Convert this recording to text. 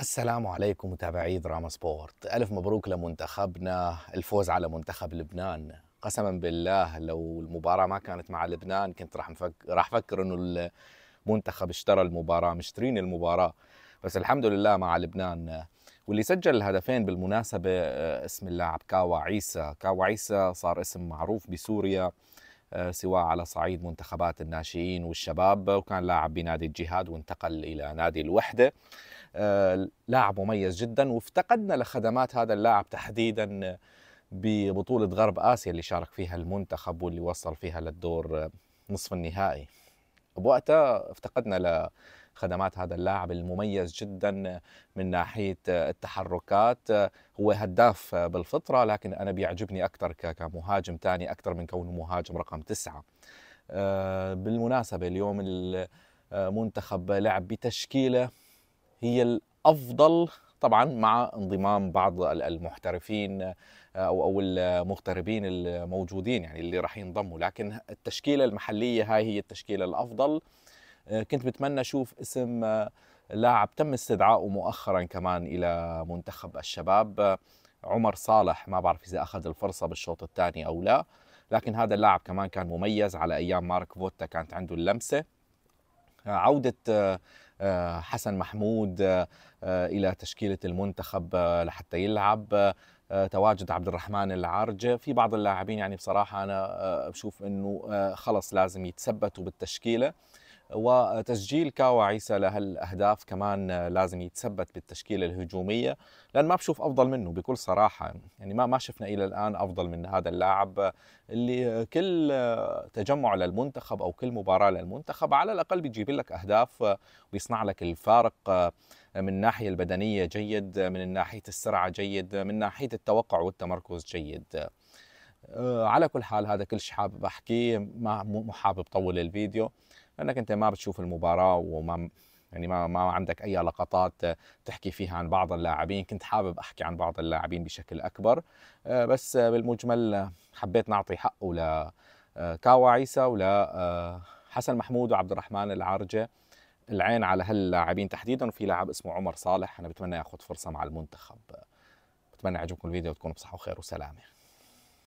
السلام عليكم متابعي دراما سبورت ألف مبروك لمنتخبنا الفوز على منتخب لبنان قسما بالله لو المباراة ما كانت مع لبنان كنت راح مفك... راح أفكر أنه المنتخب اشترى المباراة مشترين المباراة بس الحمد لله مع لبنان واللي سجل الهدفين بالمناسبة آه، اسم اللاعب كاوا عيسى كاوا عيسى صار اسم معروف بسوريا آه، سواء على صعيد منتخبات الناشئين والشباب وكان لاعب بنادي الجهاد وانتقل إلى نادي الوحدة آه، لاعب مميز جدا وافتقدنا لخدمات هذا اللاعب تحديدا ببطولة غرب آسيا اللي شارك فيها المنتخب واللي وصل فيها للدور آه، نصف النهائي بوقتها افتقدنا لخدمات هذا اللاعب المميز جدا من ناحية آه، التحركات هو هداف بالفطرة لكن أنا بيعجبني أكثر كمهاجم ثاني أكثر من كونه مهاجم رقم تسعة بالمناسبة اليوم المنتخب لعب بتشكيله هي الافضل طبعا مع انضمام بعض المحترفين آه، او او المغتربين الموجودين يعني اللي راح ينضموا لكن التشكيله المحليه هاي هي التشكيله الافضل آه، كنت بتمنى اشوف اسم آه، لاعب تم استدعائه مؤخرا كمان الى منتخب الشباب عمر صالح ما بعرف اذا اخذ الفرصه بالشوط الثاني او لا لكن هذا اللاعب كمان كان مميز على ايام مارك فوتا كانت عنده اللمسه عوده آه، حسن محمود آه، آه، الى تشكيله المنتخب لحتى يلعب تواجد عبد الرحمن العرج في بعض اللاعبين يعني بصراحة أنا بشوف أنه خلص لازم يتثبتوا بالتشكيلة وتسجيل كاوا عيسى لهالاهداف كمان لازم يتثبت بالتشكيله الهجوميه لان ما بشوف افضل منه بكل صراحه يعني ما ما شفنا الى الان افضل من هذا اللاعب اللي كل تجمع للمنتخب او كل مباراه للمنتخب على الاقل بيجيب لك اهداف ويصنع لك الفارق من الناحيه البدنيه جيد من ناحيه السرعه جيد من ناحيه التوقع والتمركز جيد آه، على كل حال هذا كل شيء حابب احكيه ما مو حابب طول الفيديو لانك انت ما بتشوف المباراه وما يعني ما ما عندك اي لقطات تحكي فيها عن بعض اللاعبين كنت حابب احكي عن بعض اللاعبين بشكل اكبر آه، بس بالمجمل حبيت نعطي حقه ل آه، كاوا عيسى ولا آه، حسن محمود وعبد الرحمن العارجه العين على هاللاعبين تحديدا وفي لاعب اسمه عمر صالح انا بتمنى ياخذ فرصه مع المنتخب بتمنى يعجبكم الفيديو وتكونوا بصحه وخير وسلامه